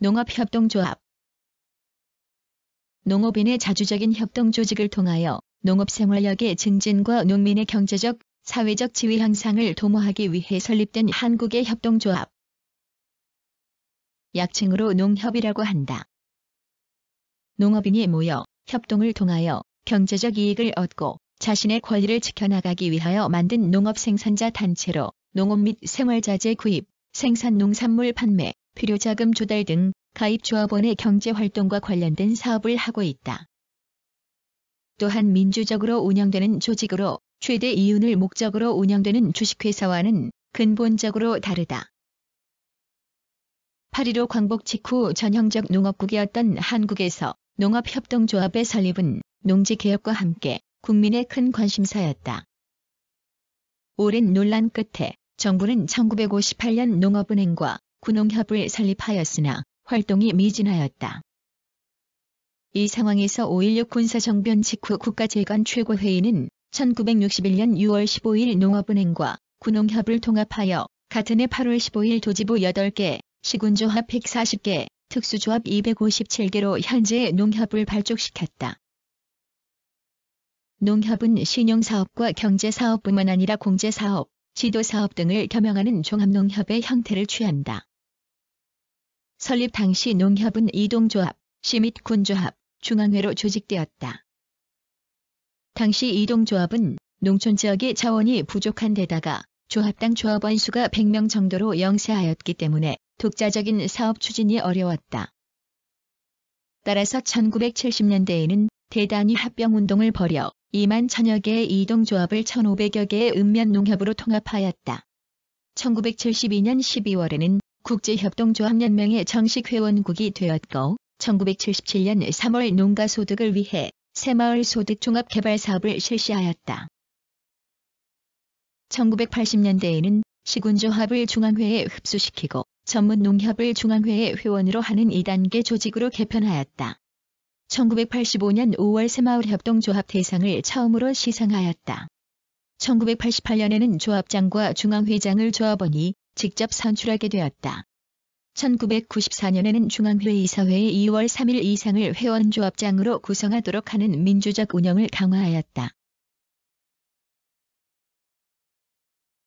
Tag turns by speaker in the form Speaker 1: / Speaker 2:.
Speaker 1: 농업협동조합 농업인의 자주적인 협동조직을 통하여 농업생활력의 증진과 농민의 경제적, 사회적 지위 향상을 도모하기 위해 설립된 한국의 협동조합. 약칭으로 농협이라고 한다. 농업인이 모여 협동을 통하여 경제적 이익을 얻고 자신의 권리를 지켜나가기 위하여 만든 농업 생산자 단체로 농업 및 생활자재 구입, 생산 농산물 판매, 필요자금 조달 등 가입조합원의 경제활동과 관련된 사업을 하고 있다. 또한 민주적으로 운영되는 조직으로 최대 이윤을 목적으로 운영되는 주식회사와는 근본적으로 다르다. 8.15 광복 직후 전형적 농업국이었던 한국에서 농업협동조합의 설립은 농지개혁과 함께 국민의 큰 관심사였다. 오랜 논란 끝에 정부는 1958년 농업은행과 군농협을 설립하였으나 활동이 미진하였다. 이 상황에서 5.16 군사정변 직후 국가재관 최고회의는 1961년 6월 15일 농업은행과 군농협을 통합하여 같은 해 8월 15일 도지부 8개, 시군조합 140개, 특수조합 257개로 현재의 농협을 발족시켰다. 농협은 신용사업과 경제사업뿐만 아니라 공제사업, 지도사업 등을 겸용하는 종합농협의 형태를 취한다. 설립 당시 농협은 이동조합, 시 및 군조합, 중앙회로 조직되었다. 당시 이동조합은 농촌 지역의 자원이 부족한 데다가 조합당 조합원 수가 100명 정도로 영세하였기 때문에 독자적인 사업 추진이 어려웠다. 따라서 1970년대에는 대단위 합병운동을 벌여 2만 천여 개의 이동조합을 1,500여 개의 읍면 농협으로 통합하였다. 1972년 12월에는 국제협동조합연맹의 정식 회원국이 되었고 1977년 3월 농가소득을 위해 새마을 소득 종합 개발 사업을 실시하였다. 1980년대에는 시군조합을 중앙회에 흡수시키고 전문 농협을 중앙회의 회원으로 하는 2단계 조직으로 개편하였다. 1985년 5월 새마을 협동조합 대상을 처음으로 시상하였다. 1988년에는 조합장과 중앙회장을 조합원이, 직접 선출하게 되었다. 1994년에는 중앙회 의사회의 2월 3일 이상을 회원조합장으로 구성하도록 하는 민주적 운영을 강화하였다.